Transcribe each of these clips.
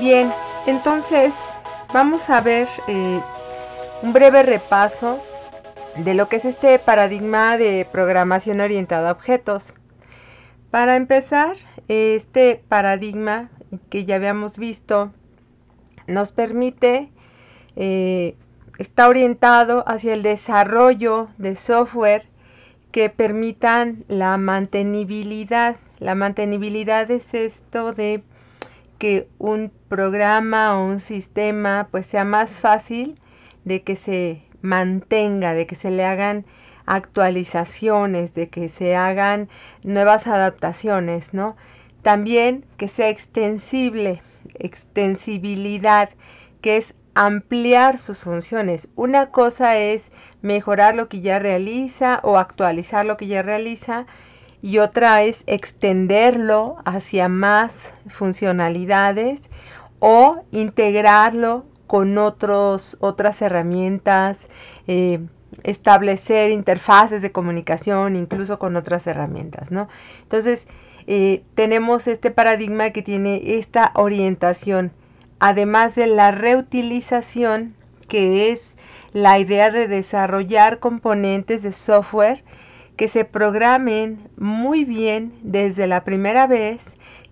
Bien, entonces vamos a ver eh, un breve repaso de lo que es este paradigma de programación orientada a objetos. Para empezar, este paradigma que ya habíamos visto nos permite, eh, está orientado hacia el desarrollo de software que permitan la mantenibilidad. La mantenibilidad es esto de que un programa o un sistema pues sea más fácil de que se mantenga, de que se le hagan actualizaciones, de que se hagan nuevas adaptaciones, ¿no? También que sea extensible, extensibilidad, que es ampliar sus funciones. Una cosa es mejorar lo que ya realiza o actualizar lo que ya realiza y otra es extenderlo hacia más funcionalidades o integrarlo con otros, otras herramientas, eh, establecer interfaces de comunicación incluso con otras herramientas, ¿no? Entonces, eh, tenemos este paradigma que tiene esta orientación, además de la reutilización, que es la idea de desarrollar componentes de software que se programen muy bien desde la primera vez,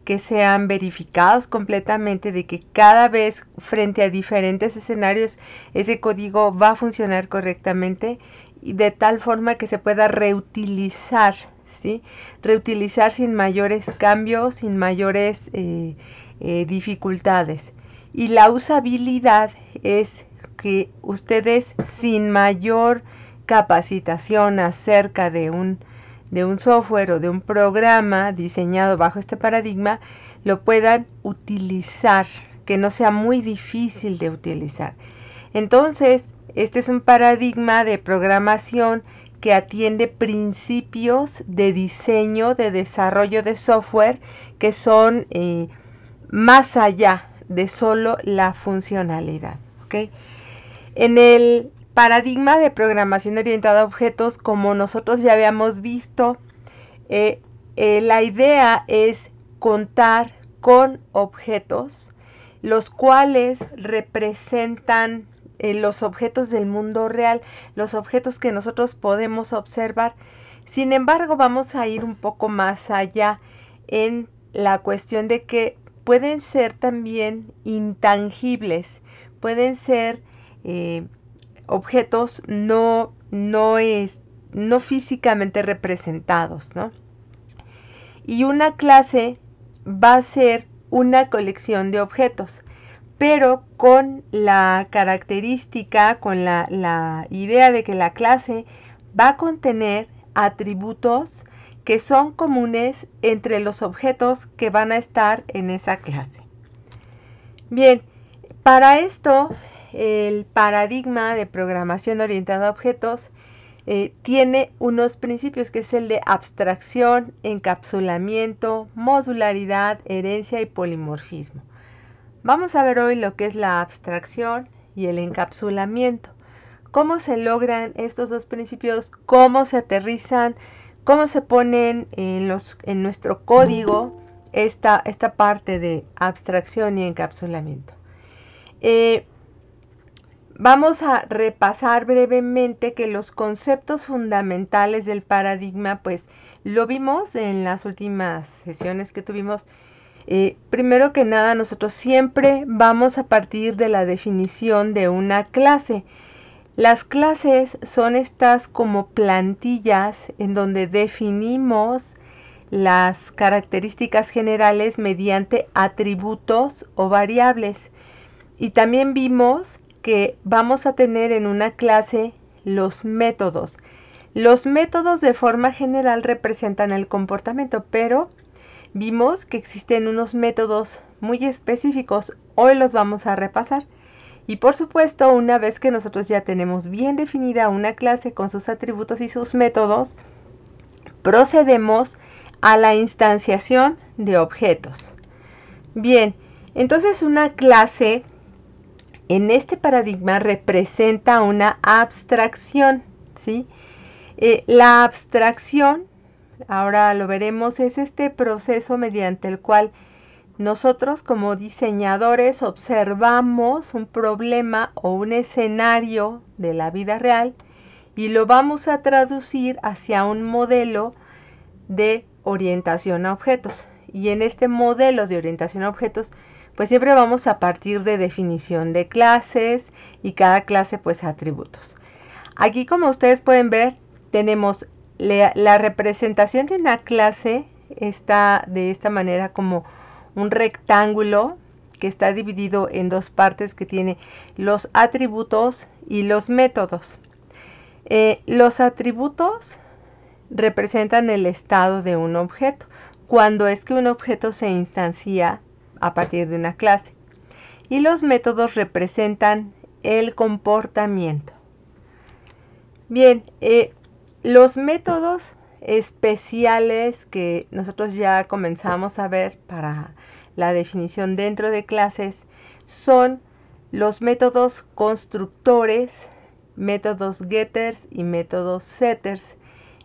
que sean verificados completamente de que cada vez frente a diferentes escenarios ese código va a funcionar correctamente y de tal forma que se pueda reutilizar, ¿sí? Reutilizar sin mayores cambios, sin mayores eh, eh, dificultades. Y la usabilidad es que ustedes sin mayor capacitación acerca de un, de un software o de un programa diseñado bajo este paradigma, lo puedan utilizar, que no sea muy difícil de utilizar. Entonces, este es un paradigma de programación que atiende principios de diseño, de desarrollo de software que son eh, más allá de solo la funcionalidad. ¿okay? En el paradigma de programación orientada a objetos, como nosotros ya habíamos visto, eh, eh, la idea es contar con objetos, los cuales representan eh, los objetos del mundo real, los objetos que nosotros podemos observar. Sin embargo, vamos a ir un poco más allá en la cuestión de que pueden ser también intangibles, pueden ser objetos no, no, es, no físicamente representados, ¿no? Y una clase va a ser una colección de objetos, pero con la característica, con la, la idea de que la clase va a contener atributos que son comunes entre los objetos que van a estar en esa clase. Bien, para esto el paradigma de programación orientada a objetos eh, tiene unos principios que es el de abstracción, encapsulamiento, modularidad, herencia y polimorfismo. Vamos a ver hoy lo que es la abstracción y el encapsulamiento. ¿Cómo se logran estos dos principios? ¿Cómo se aterrizan? ¿Cómo se ponen en, nuestro código esta, esta parte de abstracción y encapsulamiento? Eh, Vamos a repasar brevemente que los conceptos fundamentales del paradigma, pues lo vimos en las últimas sesiones que tuvimos. Eh, primero que nada, nosotros siempre vamos a partir de la definición de una clase. Las clases son estas como plantillas en donde definimos las características generales mediante atributos o variables. Y también vimos que vamos a tener en una clase los métodos. Los métodos de forma general representan el comportamiento, pero vimos que existen unos métodos muy específicos. Hoy los vamos a repasar. Y por supuesto, una vez que nosotros ya tenemos bien definida una clase con sus atributos y sus métodos, procedemos a la instanciación de objetos. Bien, entonces una clase en este paradigma representa una abstracción, ¿sí? Eh, la abstracción, ahora lo veremos, es este proceso mediante el cual nosotros como diseñadores observamos un problema o un escenario de la vida real y lo vamos a traducir hacia un modelo de orientación a objetos. Y en este modelo de orientación a objetos pues siempre vamos a partir de definición de clases y cada clase pues atributos. Aquí como ustedes pueden ver tenemos la, representación de una clase está de esta manera como un rectángulo que está dividido en dos partes que tiene los atributos y los métodos. Eh, los atributos representan el estado de un objeto. Cuando es que un objeto se instancia a partir de una clase. Y los métodos representan el comportamiento. Bien, eh, los métodos especiales que nosotros ya comenzamos a ver para la definición dentro de clases son los métodos constructores, métodos getters y métodos setters.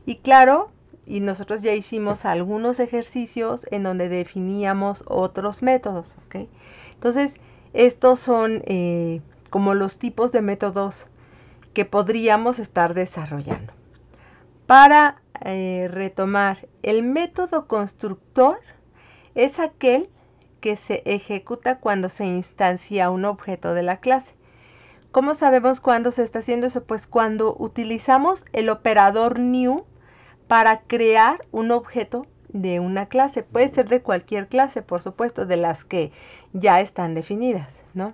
Y claro, y nosotros ya hicimos algunos ejercicios en donde definíamos otros métodos. Entonces, estos son eh, como los tipos de métodos que podríamos estar desarrollando. Para eh, retomar, el método constructor es aquel que se ejecuta cuando se instancia un objeto de la clase. ¿Cómo sabemos cuándo se está haciendo eso? Pues cuando utilizamos el operador new para crear un objeto de una clase. Puede ser de cualquier clase, por supuesto, de las que ya están definidas, ¿no?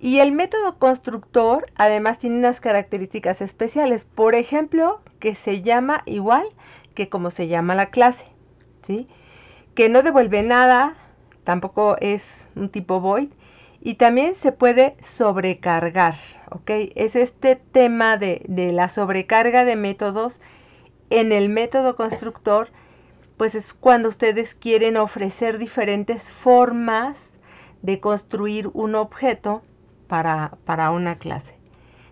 Y el método constructor además tiene unas características especiales, por ejemplo, que se llama igual que como se llama la clase, ¿sí? Que no devuelve nada, tampoco es un tipo void y también se puede sobrecargar, ¿ok? Es este tema de, de la sobrecarga de métodos en el método constructor, pues es cuando ustedes quieren ofrecer diferentes formas de construir un objeto para, una clase.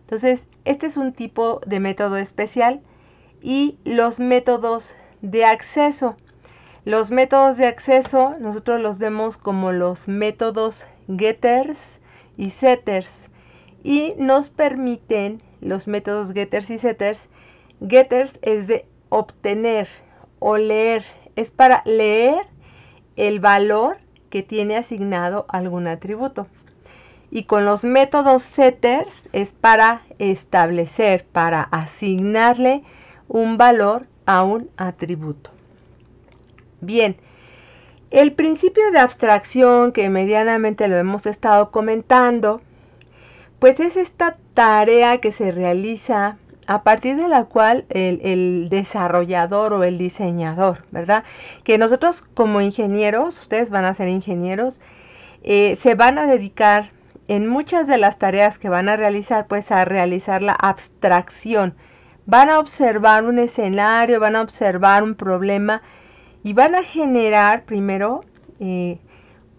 Entonces, este es un tipo de método especial y los métodos de acceso. Los métodos de acceso nosotros los vemos como los métodos getters y setters y nos permiten los métodos getters y setters Getters es de obtener o leer. Es para leer el valor que tiene asignado algún atributo. Y con los métodos setters es para establecer, para asignarle un valor a un atributo. Bien, el principio de abstracción que medianamente lo hemos estado comentando, pues es esta tarea que se realiza a partir de la cual el, desarrollador o el diseñador, ¿verdad? Que nosotros como ingenieros, ustedes van a ser ingenieros, eh, se van a dedicar en muchas de las tareas que van a realizar, pues a realizar la abstracción. Van a observar un escenario, van a observar un problema y van a generar primero eh,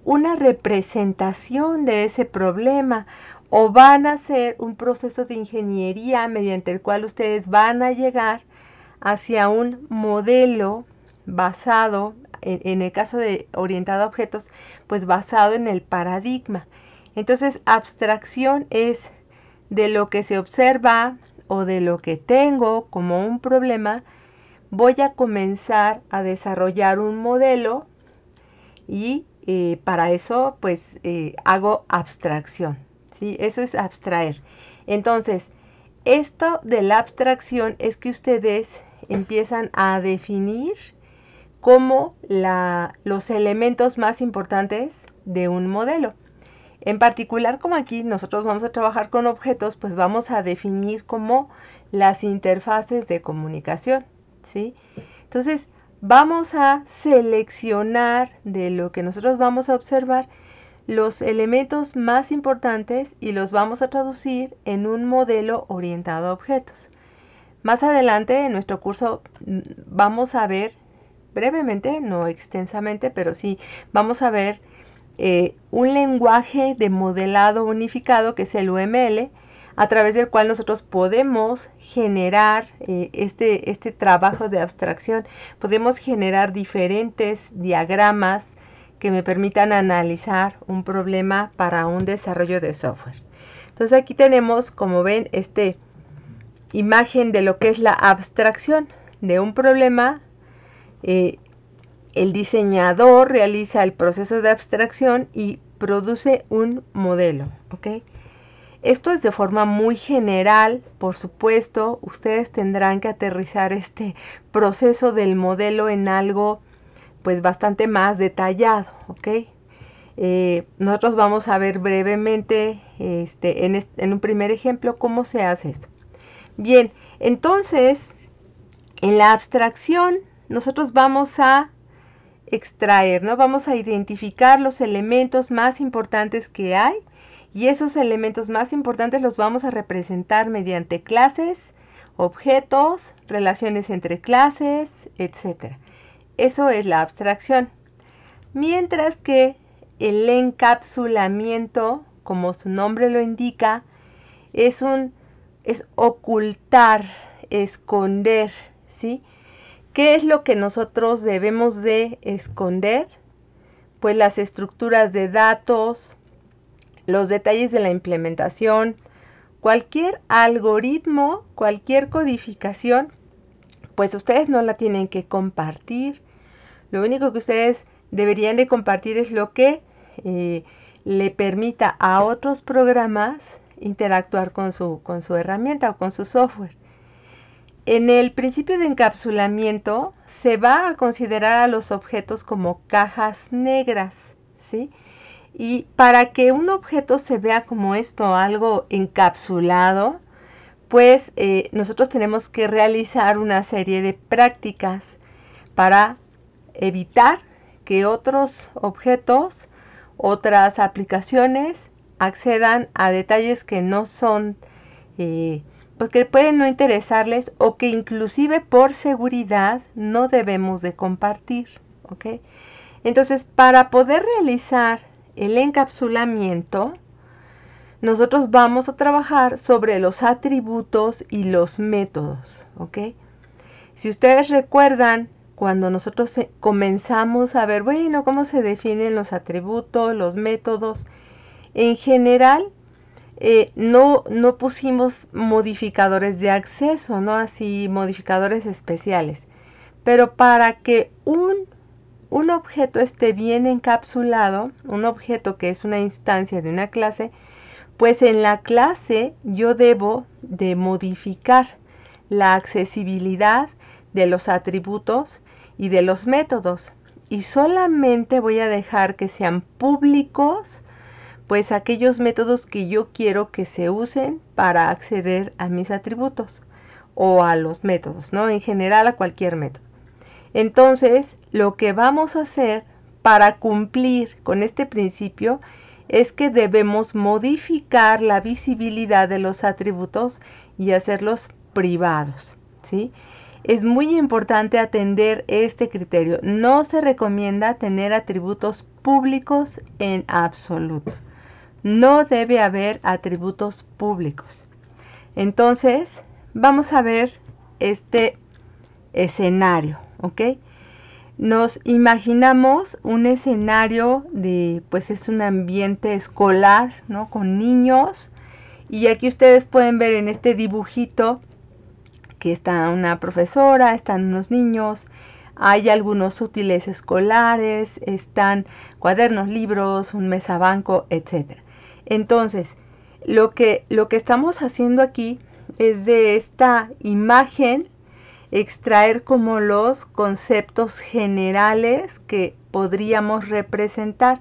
una representación de ese problema, o van a hacer un proceso de ingeniería mediante el cual ustedes van a llegar hacia un modelo basado, en, el caso de orientado a objetos, pues basado en el paradigma. Entonces, abstracción es de lo que se observa o de lo que tengo como un problema, voy a comenzar a desarrollar un modelo y eh, para eso pues eh, hago abstracción. ¿sí? Eso es abstraer. Entonces, esto de la abstracción es que ustedes empiezan a definir como los elementos más importantes de un modelo. En particular, como aquí nosotros vamos a trabajar con objetos, pues vamos a definir como las interfaces de comunicación, ¿sí? Entonces, vamos a seleccionar de lo que nosotros vamos a observar los elementos más importantes y los vamos a traducir en un modelo orientado a objetos. Más adelante en nuestro curso mm, vamos a ver brevemente, no extensamente, pero sí vamos a ver eh, un lenguaje de modelado unificado que es el UML, a través del cual nosotros podemos generar eh, este, este trabajo de abstracción. Podemos generar diferentes diagramas que me permitan analizar un problema para un desarrollo de software. Entonces aquí tenemos, como ven, esta imagen de lo que es la abstracción de un problema. Eh, el diseñador realiza el proceso de abstracción y produce un modelo. Esto es de forma muy general, por supuesto, ustedes tendrán que aterrizar este proceso del modelo en algo pues bastante más detallado, ¿ok? Eh, nosotros vamos a ver brevemente este, en, en un primer ejemplo cómo se hace eso. Bien, entonces, en la abstracción nosotros vamos a extraer, ¿no? Vamos a identificar los elementos más importantes que hay y esos elementos más importantes los vamos a representar mediante clases, objetos, relaciones entre clases, etcétera. Eso es la abstracción. Mientras que el encapsulamiento, como su nombre lo indica, es un es ocultar, esconder, ¿sí? ¿Qué es lo que nosotros debemos de esconder? Pues las estructuras de datos, los detalles de la implementación, cualquier algoritmo, cualquier codificación, pues ustedes no la tienen que compartir, lo único que ustedes deberían de compartir es lo que eh, le permita a otros programas interactuar con su, con su herramienta o con su software. En el principio de encapsulamiento se va a considerar a los objetos como cajas negras, ¿sí? Y para que un objeto se vea como esto, algo encapsulado, pues eh, nosotros tenemos que realizar una serie de prácticas para evitar que otros objetos, otras aplicaciones accedan a detalles que no son, eh, pues que pueden no interesarles o que inclusive por seguridad no debemos de compartir. ¿ok? Entonces, para poder realizar el encapsulamiento, nosotros vamos a trabajar sobre los atributos y los métodos, ¿ok? Si ustedes recuerdan cuando nosotros eh, comenzamos a ver, bueno, cómo se definen los atributos, los métodos. En general, eh, no, pusimos modificadores de acceso, ¿no? Así, modificadores especiales. Pero para que un, un objeto esté bien encapsulado, un objeto que es una instancia de una clase, pues en la clase yo debo de modificar la accesibilidad de los atributos y de los métodos. Y solamente voy a dejar que sean públicos, pues aquellos métodos que yo quiero que se usen para acceder a mis atributos o a los métodos, ¿no? En general a cualquier método. Entonces, lo que vamos a hacer para cumplir con este principio es que debemos modificar la visibilidad de los atributos y hacerlos privados, ¿sí? Es muy importante atender este criterio. No se recomienda tener atributos públicos en absoluto. No debe haber atributos públicos. Entonces, vamos a ver este escenario, ¿ok? Nos imaginamos un escenario de, pues es un ambiente escolar, ¿no? Con niños. Y aquí ustedes pueden ver en este dibujito que está una profesora, están unos niños, hay algunos útiles escolares, están cuadernos, libros, un mesa banco, etc. Entonces, lo que, lo que estamos haciendo aquí es de esta imagen extraer como los conceptos generales que podríamos representar,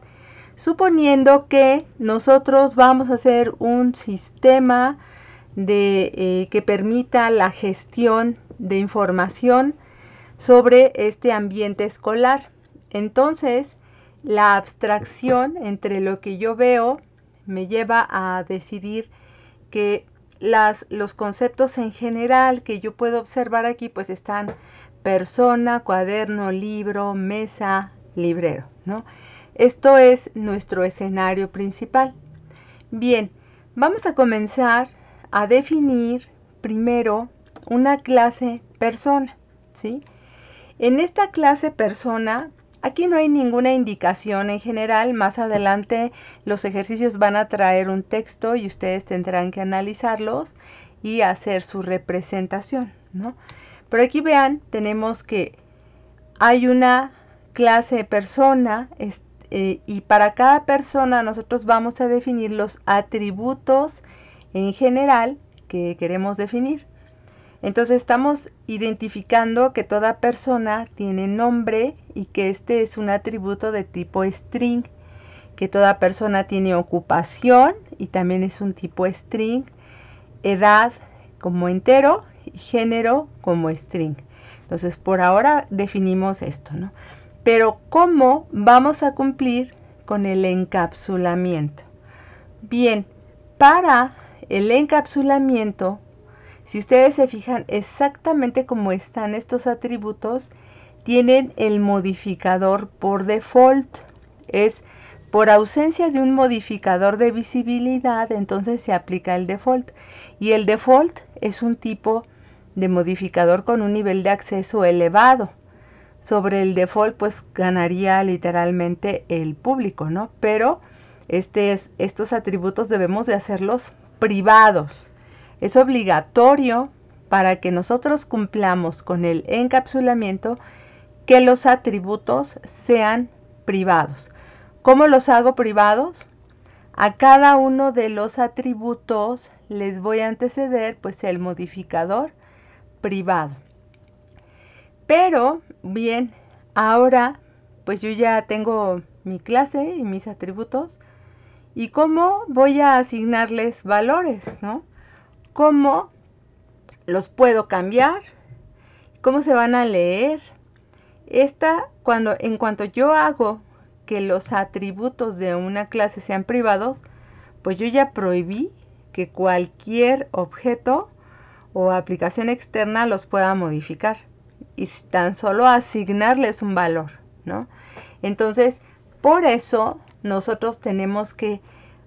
suponiendo que nosotros vamos a hacer un sistema de, eh, que permita la gestión de información sobre este ambiente escolar. Entonces, la abstracción entre lo que yo veo me lleva a decidir que las, los conceptos en general que yo puedo observar aquí, pues están persona, cuaderno, libro, mesa, librero, ¿no? Esto es nuestro escenario principal. Bien, vamos a comenzar a definir primero una clase persona, ¿sí? En esta clase persona, aquí no hay ninguna indicación en general, más adelante los ejercicios van a traer un texto y ustedes tendrán que analizarlos y hacer su representación, ¿no? Pero aquí vean, tenemos que hay una clase persona eh, y para cada persona nosotros vamos a definir los atributos, en general que queremos definir. Entonces estamos identificando que toda persona tiene nombre y que este es un atributo de tipo string, que toda persona tiene ocupación y también es un tipo string, edad como entero y género como string. Entonces por ahora definimos esto, ¿no? Pero ¿cómo vamos a cumplir con el encapsulamiento? Bien, para el encapsulamiento, si ustedes se fijan exactamente cómo están estos atributos, tienen el modificador por default. Es por ausencia de un modificador de visibilidad, entonces se aplica el default. Y el default es un tipo de modificador con un nivel de acceso elevado. Sobre el default pues ganaría literalmente el público, ¿no? Pero este estos atributos debemos de hacerlos privados. Es obligatorio para que nosotros cumplamos con el encapsulamiento que los atributos sean privados. ¿Cómo los hago privados? A cada uno de los atributos les voy a anteceder pues el modificador privado. Pero bien, ahora pues yo ya tengo mi clase y mis atributos y cómo voy a asignarles valores, ¿no? ¿Cómo los puedo cambiar? ¿Cómo se van a leer? Esta, cuando, en cuanto yo hago que los atributos de una clase sean privados, pues yo ya prohibí que cualquier objeto o aplicación externa los pueda modificar y tan solo asignarles un valor, ¿no? Entonces, por eso nosotros tenemos que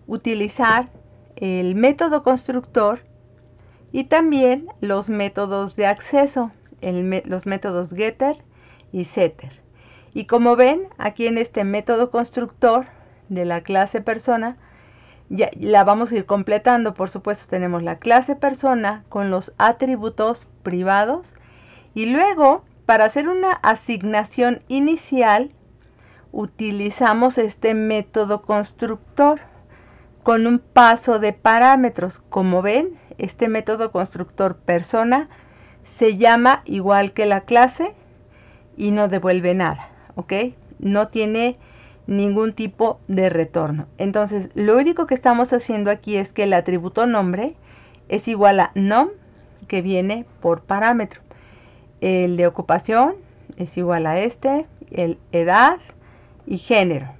utilizar el método constructor y también los métodos de acceso, los métodos getter y setter. Y como ven, aquí en este método constructor de la clase persona, ya, la vamos a ir completando. Por supuesto, tenemos la clase persona con los atributos privados. Y luego, para hacer una asignación inicial, utilizamos este método constructor con un paso de parámetros. Como ven, este método constructor persona se llama igual que la clase y no devuelve nada, ¿ok? No tiene ningún tipo de retorno. Entonces, lo único que estamos haciendo aquí es que el atributo nombre es igual a nom, que viene por parámetro. El de ocupación es igual a este, el edad y género.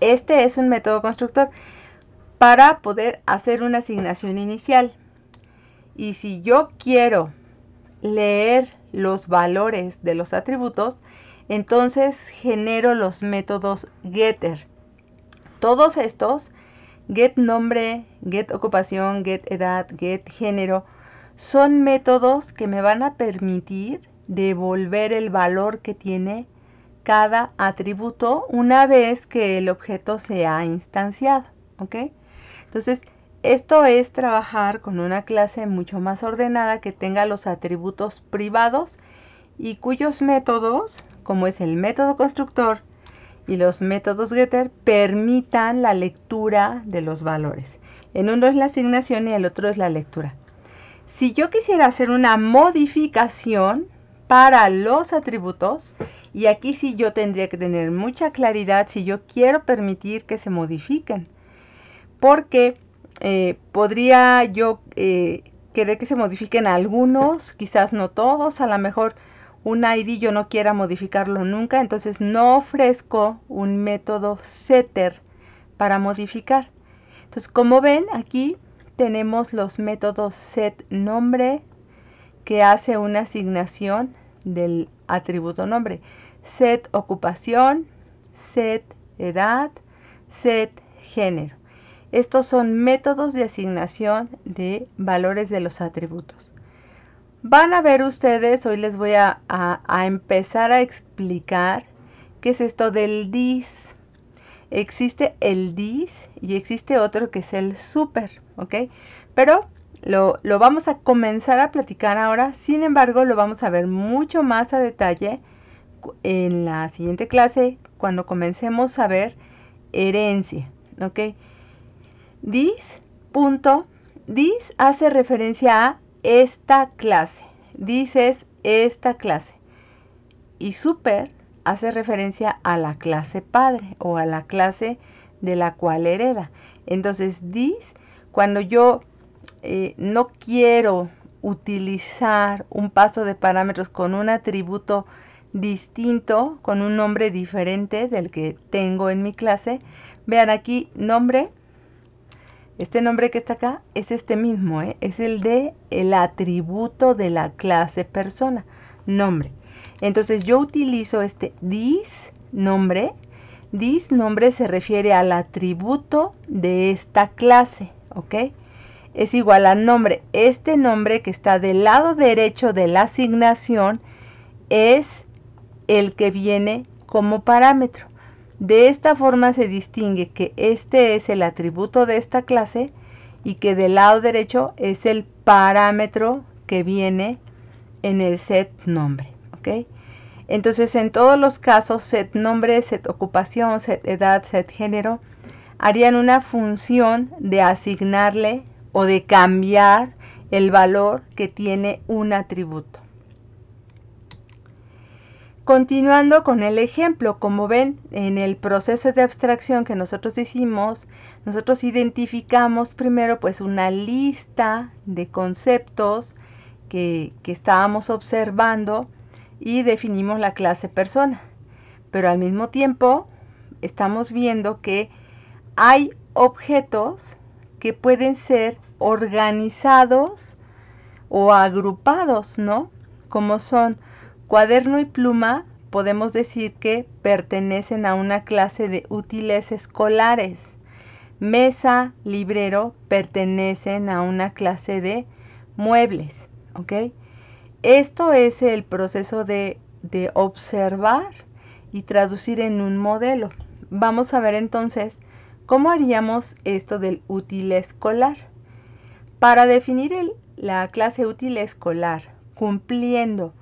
Este es un método constructor para poder hacer una asignación inicial. Y si yo quiero leer los valores de los atributos, entonces genero los métodos getter. Todos estos, get nombre, get ocupación, get edad, get género, son métodos que me van a permitir devolver el valor que tiene cada atributo una vez que el objeto se ha instanciado. ¿Ok? Entonces, esto es trabajar con una clase mucho más ordenada que tenga los atributos privados y cuyos métodos, como es el método constructor y los métodos getter, permitan la lectura de los valores. En uno es la asignación y el otro es la lectura. Si yo quisiera hacer una modificación para los atributos, y aquí sí yo tendría que tener mucha claridad si yo quiero permitir que se modifiquen. Porque eh, podría yo eh, querer que se modifiquen algunos, quizás no todos, a lo mejor un ID yo no quiera modificarlo nunca, entonces no ofrezco un método setter para modificar. Entonces, como ven, aquí tenemos los métodos set nombre que hace una asignación del atributo nombre set ocupación, set edad, set género. Estos son métodos de asignación de valores de los atributos. Van a ver ustedes, hoy les voy a, empezar a explicar qué es esto del dis. Existe el dis y existe otro que es el super, ¿ok? Pero lo vamos a comenzar a platicar ahora, sin embargo lo vamos a ver mucho más a detalle en la siguiente clase cuando comencemos a ver herencia, ¿ok? Dis, punto, dis hace referencia a esta clase, dis es esta clase y super hace referencia a la clase padre o a la clase de la cual hereda. Entonces, dis, cuando yo eh, no quiero utilizar un paso de parámetros con un atributo distinto, con un nombre diferente del que tengo en mi clase. Vean aquí, nombre. Este nombre que está acá es este mismo, ¿eh? es el de el atributo de la clase persona, nombre. Entonces yo utilizo este dis nombre. Dis nombre se refiere al atributo de esta clase, ¿ok? Es igual a nombre. Este nombre que está del lado derecho de la asignación es el que viene como parámetro. De esta forma se distingue que este es el atributo de esta clase y que del lado derecho es el parámetro que viene en el set nombre. Entonces, en todos los casos, set nombre, set ocupación, set edad, set género, harían una función de asignarle o de cambiar el valor que tiene un atributo. Continuando con el ejemplo, como ven, en el proceso de abstracción que nosotros hicimos, nosotros identificamos primero pues una lista de conceptos que, que estábamos observando y definimos la clase persona. Pero al mismo tiempo estamos viendo que hay objetos que pueden ser organizados o agrupados, ¿no? Como son Cuaderno y pluma podemos decir que pertenecen a una clase de útiles escolares. Mesa, librero pertenecen a una clase de muebles. ¿ok? Esto es el proceso de, observar y traducir en un modelo. Vamos a ver entonces cómo haríamos esto del útil escolar. Para definir la clase útil escolar, cumpliendo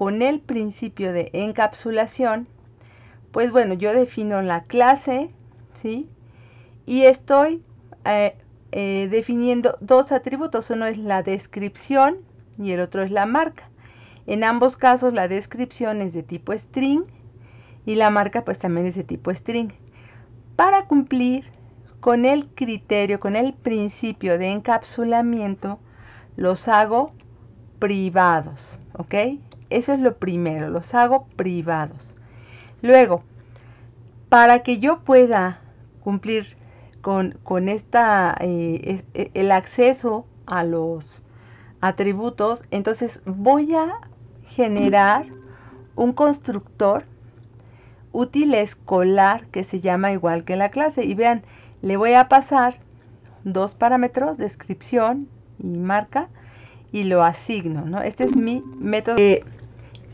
con el principio de encapsulación, pues bueno, yo defino la clase, ¿sí? Y estoy eh, eh, definiendo dos atributos, uno es la descripción y el otro es la marca. En ambos casos la descripción es de tipo string y la marca pues también es de tipo string. Para cumplir con el criterio, con el principio de encapsulamiento, los hago privados, ¿ok? Eso es lo primero, los hago privados. Luego, para que yo pueda cumplir con, esta, eh, e, el acceso a los atributos, entonces voy a generar un constructor útil escolar que se llama igual que la clase. Y vean, le voy a pasar dos parámetros, descripción y marca, y lo asigno, ¿no? Este es mi método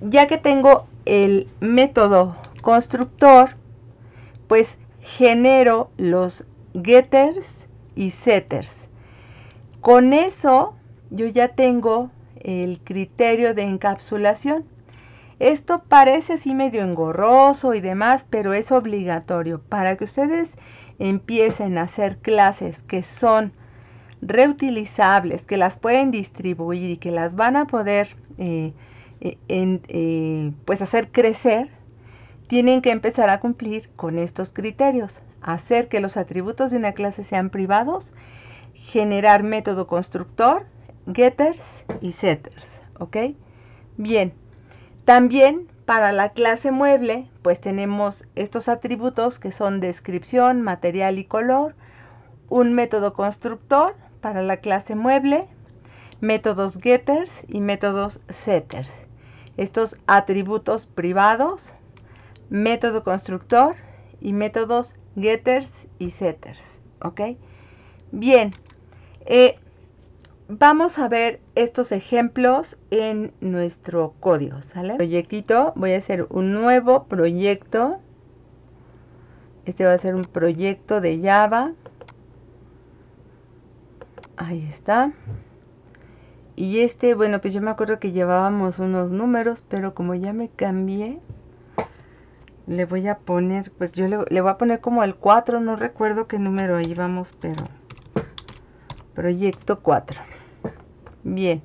ya que tengo el método constructor, pues genero los getters y setters. Con eso yo ya tengo el criterio de encapsulación. Esto parece así medio engorroso y demás, pero es obligatorio para que ustedes empiecen a hacer clases que son reutilizables, que las pueden distribuir y que las van a poder eh, e, eh, pues hacer crecer, tienen que empezar a cumplir con estos criterios. Hacer que los atributos de una clase sean privados, generar método constructor, getters y setters. ¿Ok? Bien. También para la clase mueble, pues tenemos estos atributos que son descripción, material y color. Un método constructor para la clase mueble, métodos getters y métodos setters estos atributos privados, método constructor y métodos getters y setters. ¿Ok? Bien, eh, vamos a ver estos ejemplos en nuestro código, ¿sale? Proyectito, voy a hacer un nuevo proyecto. Este va a ser un proyecto de Java. Ahí está. Y este, bueno, pues yo me acuerdo que llevábamos unos números, pero como ya me cambié, le voy a poner, pues yo le, voy a poner como el 4, no recuerdo qué número ahí vamos, pero proyecto 4. Bien,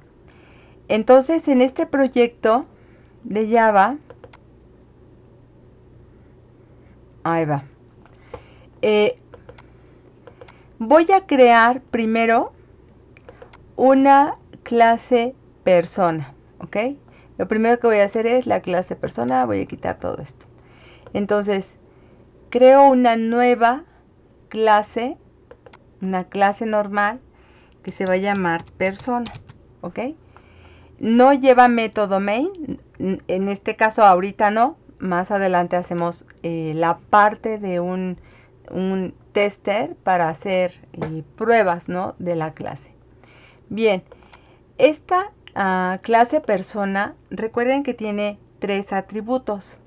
entonces en este proyecto de Java, ahí va, eh, voy a crear primero una clase persona, ¿ok? Lo primero que voy a hacer es la clase persona, voy a quitar todo esto. Entonces, creo una nueva clase, una clase normal que se va a llamar persona, ¿ok? No lleva método main, en este caso ahorita no, más adelante hacemos eh, la parte de un, un tester para hacer eh, pruebas, ¿no? De la clase. Bien, esta ah, clase persona, recuerden que tiene tres atributos.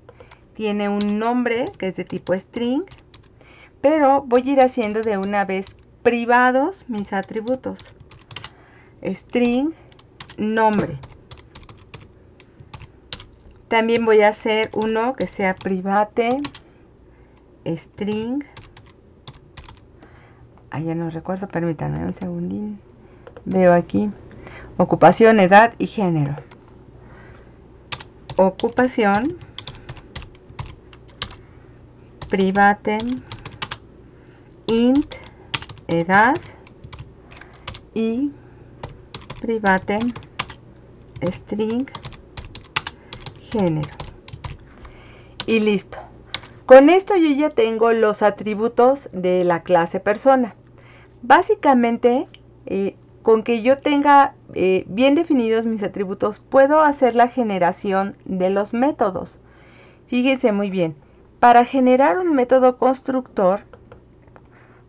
Tiene un nombre que es de tipo string, pero voy a ir haciendo de una vez privados mis atributos. String, nombre. También voy a hacer uno que sea private, string. Ah, ya no recuerdo, permítanme un segundín. Veo aquí. Ocupación, edad y género. Ocupación. Privatem. Int. Edad. Y privatem. String. Género. Y listo. Con esto yo ya tengo los atributos de la clase persona. Básicamente, y eh, con que yo tenga eh, bien definidos mis atributos, puedo hacer la generación de los métodos. Fíjense muy bien, para generar un método constructor,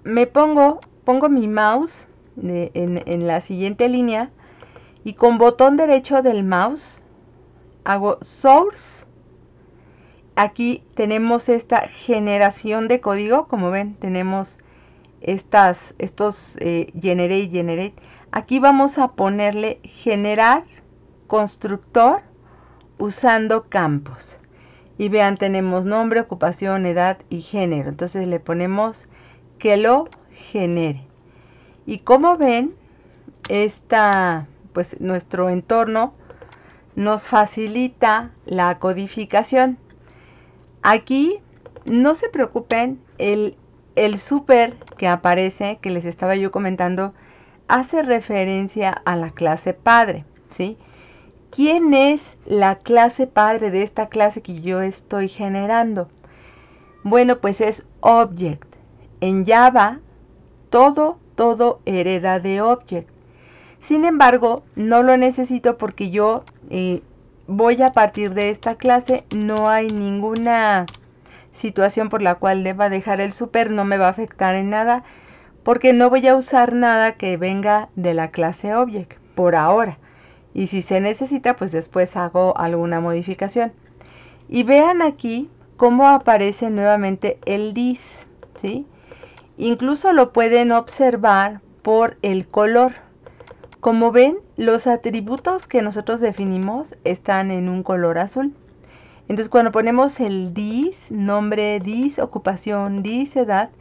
me pongo, pongo mi mouse eh, en, la siguiente línea y con botón derecho del mouse hago source. Aquí tenemos esta generación de código, como ven, tenemos estas, estos eh, generate, generate. Aquí vamos a ponerle generar constructor usando campos. Y vean, tenemos nombre, ocupación, edad y género. Entonces le ponemos que lo genere. Y como ven, esta, pues nuestro entorno nos facilita la codificación. Aquí no se preocupen, el, el súper que aparece, que les estaba yo comentando, hace referencia a la clase padre, ¿sí? ¿Quién es la clase padre de esta clase que yo estoy generando? Bueno, pues es object. En Java, todo, todo hereda de object. Sin embargo, no lo necesito porque yo eh, voy a partir de esta clase. No hay ninguna situación por la cual deba dejar el super, no me va a afectar en nada porque no voy a usar nada que venga de la clase Object por ahora. Y si se necesita, pues después hago alguna modificación. Y vean aquí cómo aparece nuevamente el dis, ¿sí? Incluso lo pueden observar por el color. Como ven, los atributos que nosotros definimos están en un color azul. Entonces, cuando ponemos el dis, nombre dis, ocupación dis, edad,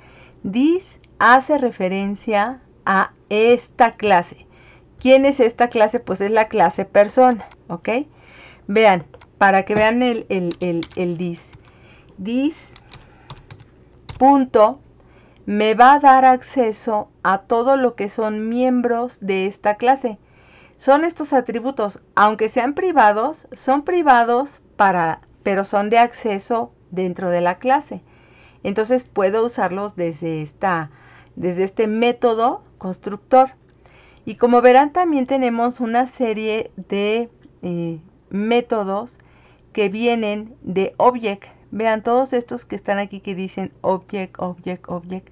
dis hace referencia a esta clase. ¿Quién es esta clase? Pues es la clase persona, ¿ok? Vean, para que vean el, dis. Dis punto me va a dar acceso a todo lo que son miembros de esta clase. Son estos atributos, aunque sean privados, son privados para, pero son de acceso dentro de la clase. Entonces puedo usarlos desde esta desde este método constructor. Y como verán también tenemos una serie de eh, métodos que vienen de object. Vean todos estos que están aquí que dicen object, object, object.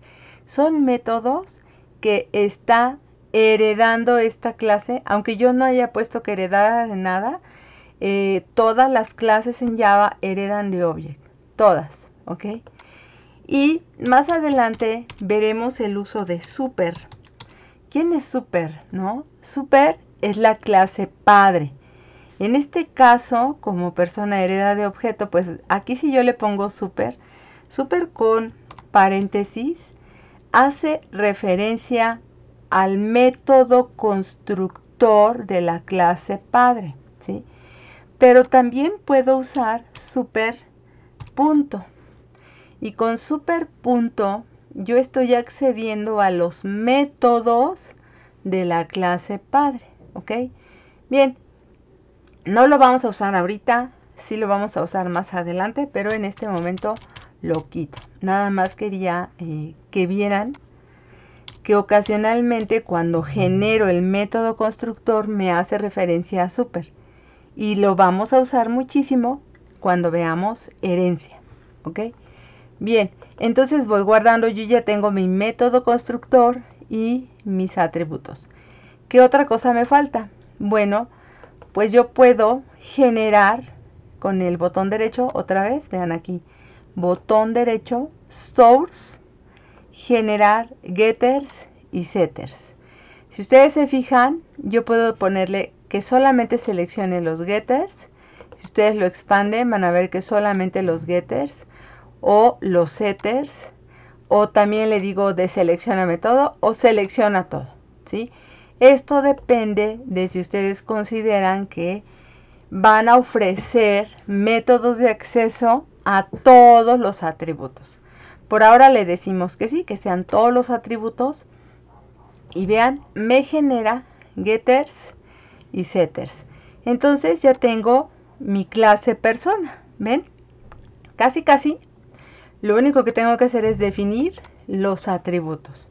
Son métodos que está heredando esta clase, aunque yo no haya puesto que heredara de nada, eh, todas las clases en Java heredan de object, todas, ¿ok? Y más adelante veremos el uso de super. ¿Quién es super? ¿No? Super es la clase padre. En este caso, como persona hereda de objeto, pues aquí si yo le pongo super, super con paréntesis, hace referencia al método constructor de la clase padre, Pero también puedo usar super punto. Y con super punto yo estoy accediendo a los métodos de la clase padre, ¿ok? Bien, no lo vamos a usar ahorita, sí lo vamos a usar más adelante, pero en este momento lo quito. Nada más quería eh, que vieran que ocasionalmente cuando genero el método constructor me hace referencia a super. Y lo vamos a usar muchísimo cuando veamos herencia, ¿ok? Bien, entonces voy guardando, yo ya tengo mi método constructor y mis atributos. ¿Qué otra cosa me falta? Bueno, pues yo puedo generar con el botón derecho, otra vez, vean aquí, botón derecho, source, generar getters y setters. Si ustedes se fijan, yo puedo ponerle que solamente seleccione los getters. Si ustedes lo expanden, van a ver que solamente los getters o los setters o también le digo de selecciona todo o selecciona todo, ¿sí? Esto depende de si ustedes consideran que van a ofrecer métodos de acceso a todos los atributos. Por ahora le decimos que sí, que sean todos los atributos. Y vean, me genera getters y setters. Entonces ya tengo mi clase persona. ¿Ven? Casi, casi lo único que tengo que hacer es definir los atributos.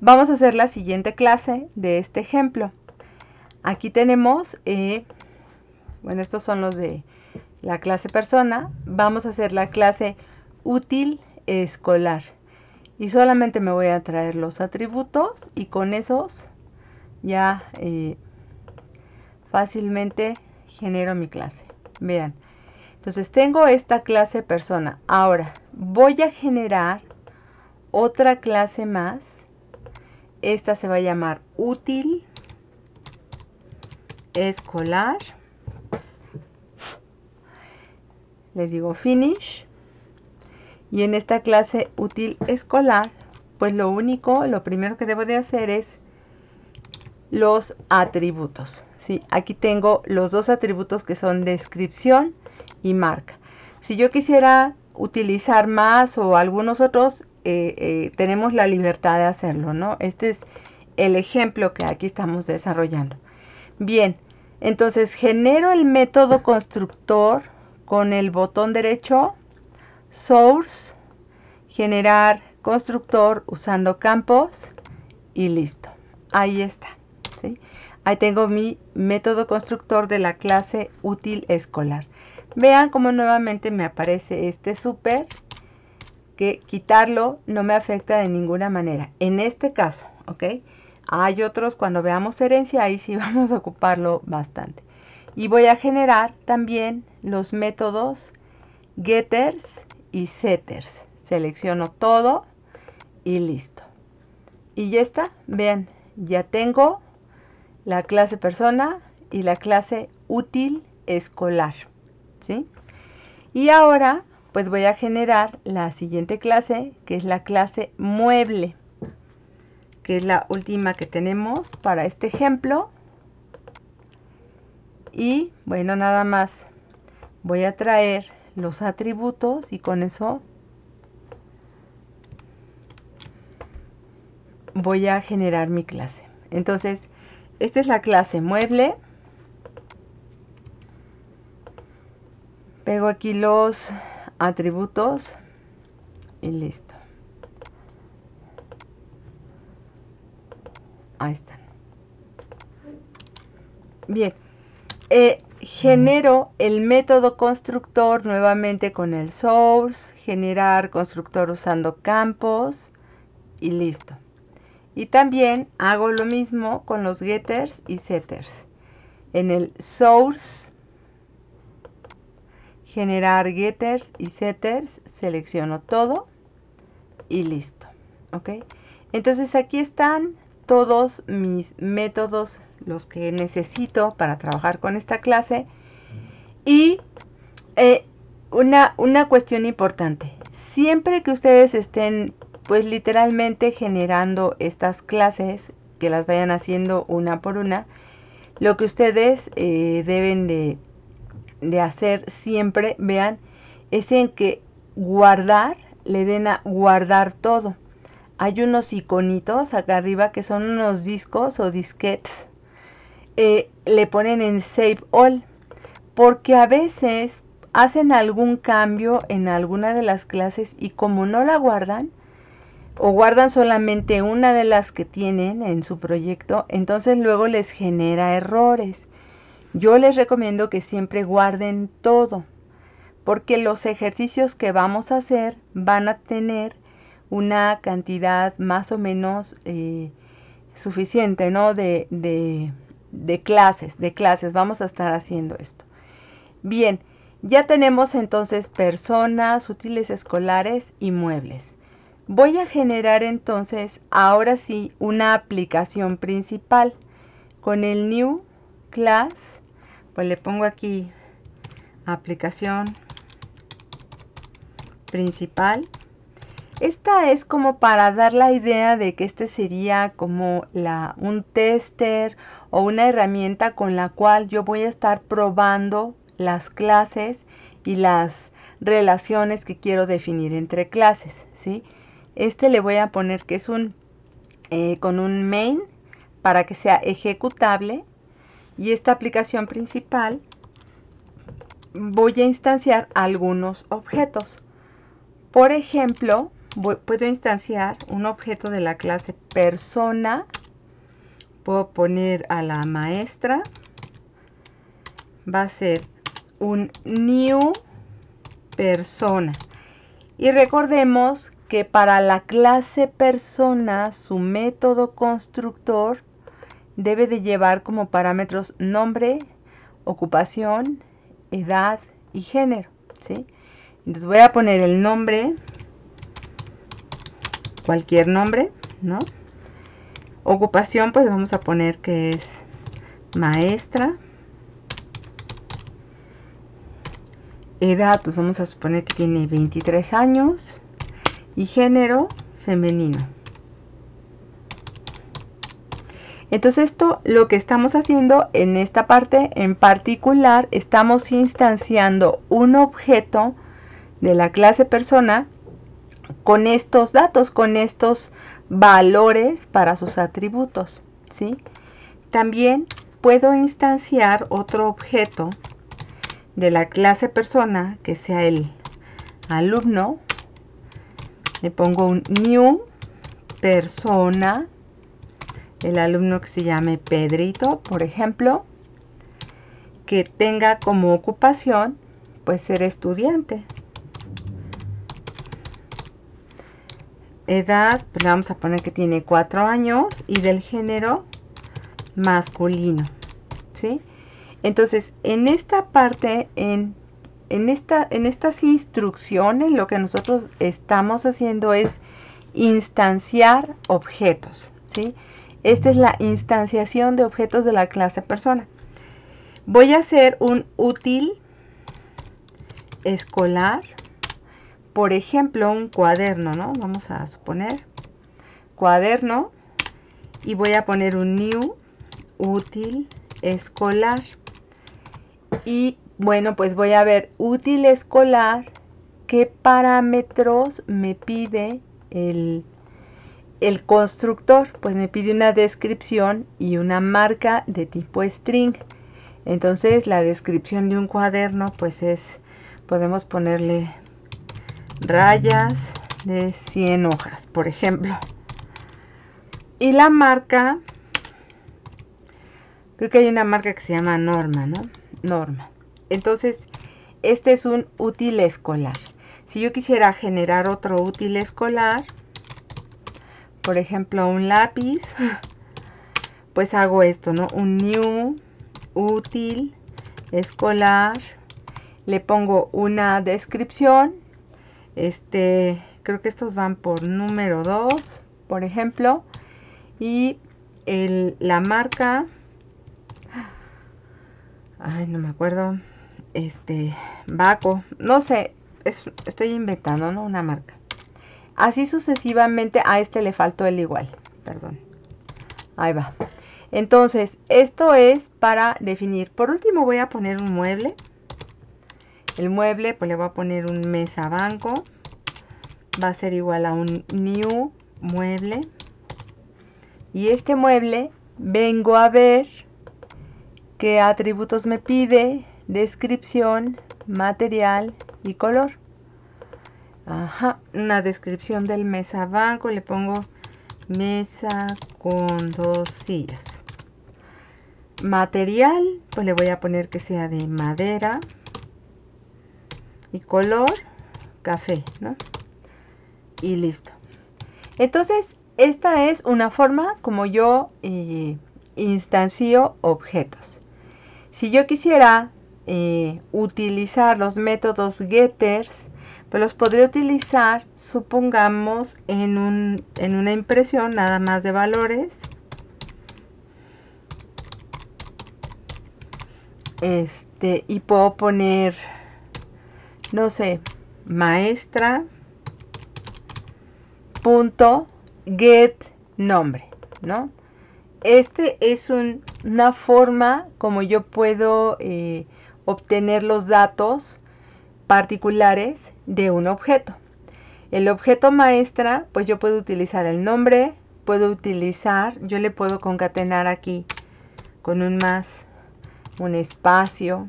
Vamos a hacer la siguiente clase de este ejemplo. Aquí tenemos, eh, bueno, estos son los de la clase persona. Vamos a hacer la clase útil escolar. Y solamente me voy a traer los atributos y con esos ya eh, fácilmente genero mi clase. Vean, entonces tengo esta clase persona. Ahora, voy a generar otra clase más. Esta se va a llamar útil escolar. Le digo finish. Y en esta clase útil escolar, pues lo único, lo primero que debo de hacer es los atributos. ¿sí? Aquí tengo los dos atributos que son descripción y marca. Si yo quisiera utilizar más o algunos otros, eh, eh, tenemos la libertad de hacerlo, ¿no? Este es el ejemplo que aquí estamos desarrollando. Bien, entonces genero el método constructor con el botón derecho, source, generar constructor usando campos y listo. Ahí está. ¿sí? Ahí tengo mi método constructor de la clase útil escolar. Vean cómo nuevamente me aparece este súper, que quitarlo no me afecta de ninguna manera. En este caso, ¿ok? Hay otros, cuando veamos herencia, ahí sí vamos a ocuparlo bastante. Y voy a generar también los métodos getters y setters. Selecciono todo y listo. Y ya está. Vean, ya tengo la clase persona y la clase útil escolar. Y ahora pues voy a generar la siguiente clase, que es la clase mueble, que es la última que tenemos para este ejemplo. Y bueno, nada más voy a traer los atributos y con eso voy a generar mi clase. Entonces, esta es la clase mueble. pego aquí los atributos y listo ahí están bien eh, genero el método constructor nuevamente con el source generar constructor usando campos y listo y también hago lo mismo con los getters y setters en el source generar getters y setters, selecciono todo y listo. ¿Ok? Entonces aquí están todos mis métodos, los que necesito para trabajar con esta clase. Y eh, una, una cuestión importante, siempre que ustedes estén pues literalmente generando estas clases, que las vayan haciendo una por una, lo que ustedes eh, deben de de hacer siempre, vean, es en que guardar, le den a guardar todo. Hay unos iconitos acá arriba que son unos discos o disquetes. Eh, le ponen en Save All. Porque a veces hacen algún cambio en alguna de las clases y como no la guardan, o guardan solamente una de las que tienen en su proyecto, entonces luego les genera errores. Yo les recomiendo que siempre guarden todo, porque los ejercicios que vamos a hacer van a tener una cantidad más o menos eh, suficiente, ¿no? De, de clases, de clases. Vamos a estar haciendo esto. Bien, ya tenemos entonces personas, útiles escolares y muebles. Voy a generar entonces ahora sí una aplicación principal con el new class pues le pongo aquí aplicación principal. Esta es como para dar la idea de que este sería como la, un tester o una herramienta con la cual yo voy a estar probando las clases y las relaciones que quiero definir entre clases, ¿sí? Este le voy a poner que es un eh, con un main para que sea ejecutable y esta aplicación principal voy a instanciar algunos objetos. Por ejemplo, puedo instanciar un objeto de la clase persona. Puedo poner a la maestra. Va a ser un new persona. Y recordemos que para la clase persona su método constructor debe de llevar como parámetros nombre, ocupación, edad y género. ¿sí? Entonces voy a poner el nombre, cualquier nombre, ¿no? Ocupación, pues vamos a poner que es maestra. Edad, pues vamos a suponer que tiene 23 años. Y género, femenino. Entonces esto lo que estamos haciendo en esta parte en particular, estamos instanciando un objeto de la clase persona con estos datos, con estos valores para sus atributos. ¿sí? También puedo instanciar otro objeto de la clase persona que sea el alumno. Le pongo un new persona el alumno que se llame Pedrito, por ejemplo, que tenga como ocupación pues ser estudiante. Edad, pues vamos a poner que tiene cuatro años y del género masculino, ¿sí? Entonces, en esta parte, en, esta, en estas instrucciones, lo que nosotros estamos haciendo es instanciar objetos, ¿sí? Esta es la instanciación de objetos de la clase persona. Voy a hacer un útil escolar, por ejemplo, un cuaderno, ¿no? Vamos a suponer cuaderno y voy a poner un new útil escolar. Y bueno, pues voy a ver útil escolar, qué parámetros me pide el el constructor pues me pide una descripción y una marca de tipo string. Entonces la descripción de un cuaderno pues es, podemos ponerle rayas de 100 hojas, por ejemplo. Y la marca, creo que hay una marca que se llama Norma, ¿no? Norma. Entonces, este es un útil escolar. Si yo quisiera generar otro útil escolar, por ejemplo, un lápiz, pues hago esto, ¿no? Un new, útil, escolar, le pongo una descripción, este, creo que estos van por número 2, por ejemplo, y el, la marca, ay, no me acuerdo, este, Baco, no sé, estoy inventando, ¿no? Una marca. Así sucesivamente, a este le faltó el igual, perdón. Ahí va. Entonces, esto es para definir. Por último voy a poner un mueble. El mueble, pues le voy a poner un mesa banco. Va a ser igual a un new mueble. Y este mueble, vengo a ver qué atributos me pide, descripción, material y color. Ajá, una descripción del mesa banco. Le pongo mesa con dos sillas. Material, pues le voy a poner que sea de madera. Y color, café, ¿no? Y listo. Entonces, esta es una forma como yo eh, instancio objetos. Si yo quisiera eh, utilizar los métodos getters pero los podría utilizar, supongamos, en, una impresión nada más de valores. Este, y puedo poner, no sé, maestra punto get nombre, Este es una forma como yo puedo eh, obtener los datos particulares de un objeto. El objeto maestra, pues yo puedo utilizar el nombre, puedo utilizar, yo le puedo concatenar aquí con un más, un espacio,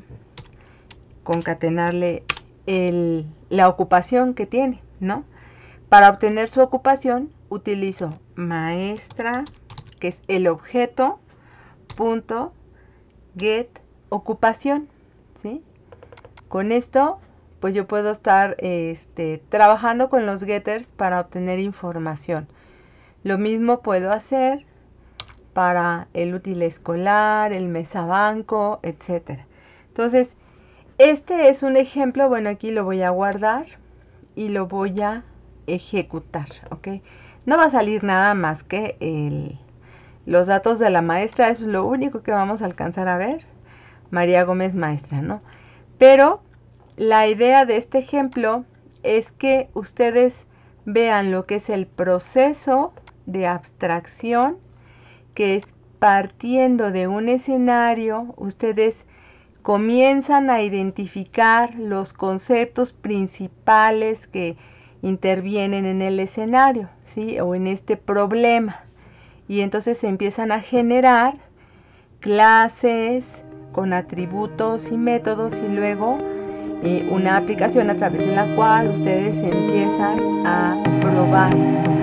concatenarle el, la ocupación que tiene, ¿no? Para obtener su ocupación utilizo maestra, que es el objeto, punto, get ocupación, ¿sí? Con esto pues yo puedo estar este, trabajando con los getters para obtener información. Lo mismo puedo hacer para el útil escolar, el mesa banco, etc. Entonces, este es un ejemplo, bueno, aquí lo voy a guardar y lo voy a ejecutar, ¿ok? No va a salir nada más que el, los datos de la maestra, eso es lo único que vamos a alcanzar a ver, María Gómez maestra, ¿no? Pero la idea de este ejemplo es que ustedes vean lo que es el proceso de abstracción, que es partiendo de un escenario, ustedes comienzan a identificar los conceptos principales que intervienen en el escenario, ¿sí? O en este problema. Y entonces se empiezan a generar clases con atributos y métodos y luego una aplicación a través de la cual ustedes empiezan a probar